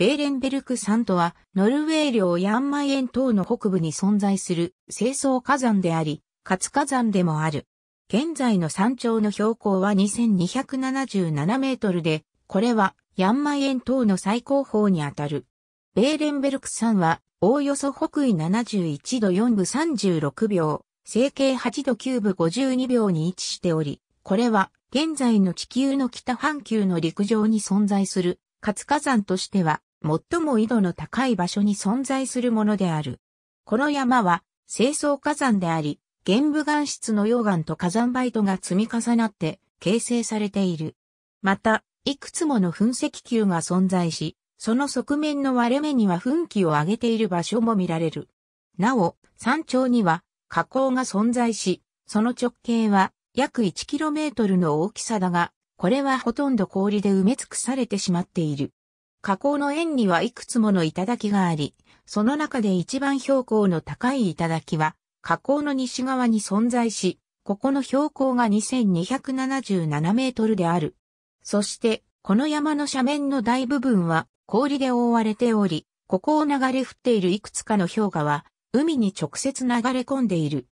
ベーレンベルク山とは、ノルウェー領ヤンマイエン島の北部に存在する清掃火山であり、活火山でもある。現在の山頂の標高は2277メートルで、これはヤンマイエン島の最高峰にあたる。ベーレンベルク山は、おおよそ北緯71度4分36秒、成形8度9分52秒に位置しており、これは現在の地球の北半球の陸上に存在する活火山としては最も緯度の高い場所に存在するものである。この山は、清掃火山であり、玄武岩質の溶岩と火山バイトが積み重なって形成されている。また、いくつもの噴石球が存在し、その側面の割れ目には噴気を上げている場所も見られる。なお、山頂には火口が存在し、その直径は約 1km の大きさだが、これはほとんど氷で埋め尽くされてしまっている。河口の円にはいくつもの頂があり、その中で一番標高の高い頂は、河口の西側に存在し、ここの標高が2277メートルである。そして、この山の斜面の大部分は氷で覆われており、ここを流れ降っているいくつかの氷河は、海に直接流れ込んでいる。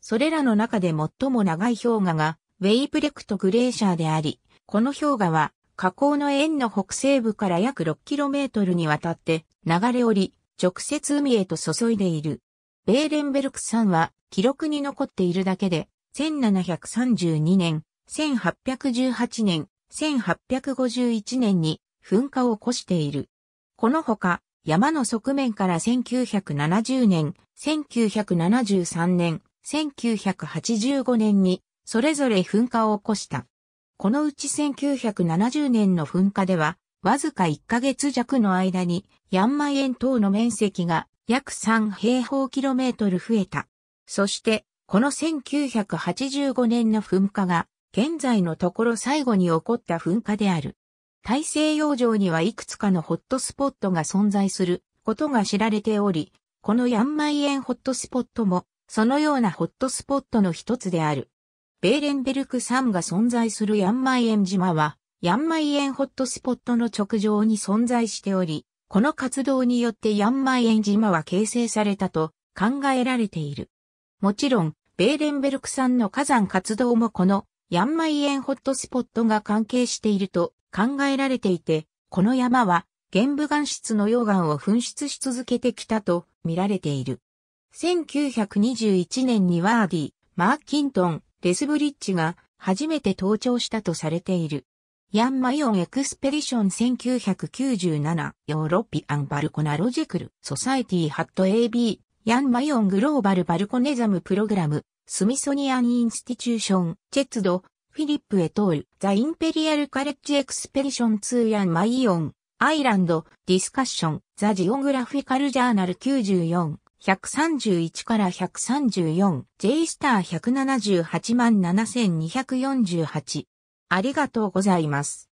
それらの中で最も長い氷河が、ウェイプレクトグレーシャーであり、この氷河は河口の円の北西部から約 6km にわたって流れ降り、直接海へと注いでいる。ベーレンベルク山は記録に残っているだけで、1732年、1818年、1851年に噴火を起こしている。このほか、山の側面から1970年、1973年、1985年に、それぞれ噴火を起こした。このうち1970年の噴火では、わずか1ヶ月弱の間に、ヤンマイ園等の面積が約3平方キロメートル増えた。そして、この1985年の噴火が、現在のところ最後に起こった噴火である。大西洋上にはいくつかのホットスポットが存在することが知られており、このヤンマイ園ホットスポットも、そのようなホットスポットの一つである。ベーレンベルク山が存在するヤンマイエン島は、ヤンマイエンホットスポットの直上に存在しており、この活動によってヤンマイエン島は形成されたと考えられている。もちろん、ベーレンベルク山の火山活動もこのヤンマイエンホットスポットが関係していると考えられていて、この山は玄武岩質の溶岩を噴出し続けてきたと見られている。1921年にワーディ、マーキントン、レスブリッジが初めて登頂したとされている。ヤンマイオンエクスペディション1997ヨーロピアンバルコナロジクルソサイティハット AB ヤンマイオングローバルバルコネザムプログラムスミソニアンインスティチューションチェッツドフィリップ・エトールザ・インペリアル・カレッジ・エクスペディション2ヤンマイオンアイランドディスカッションザ・ジオグラフィカル・ジャーナル94 131から134、J スター178万7248。ありがとうございます。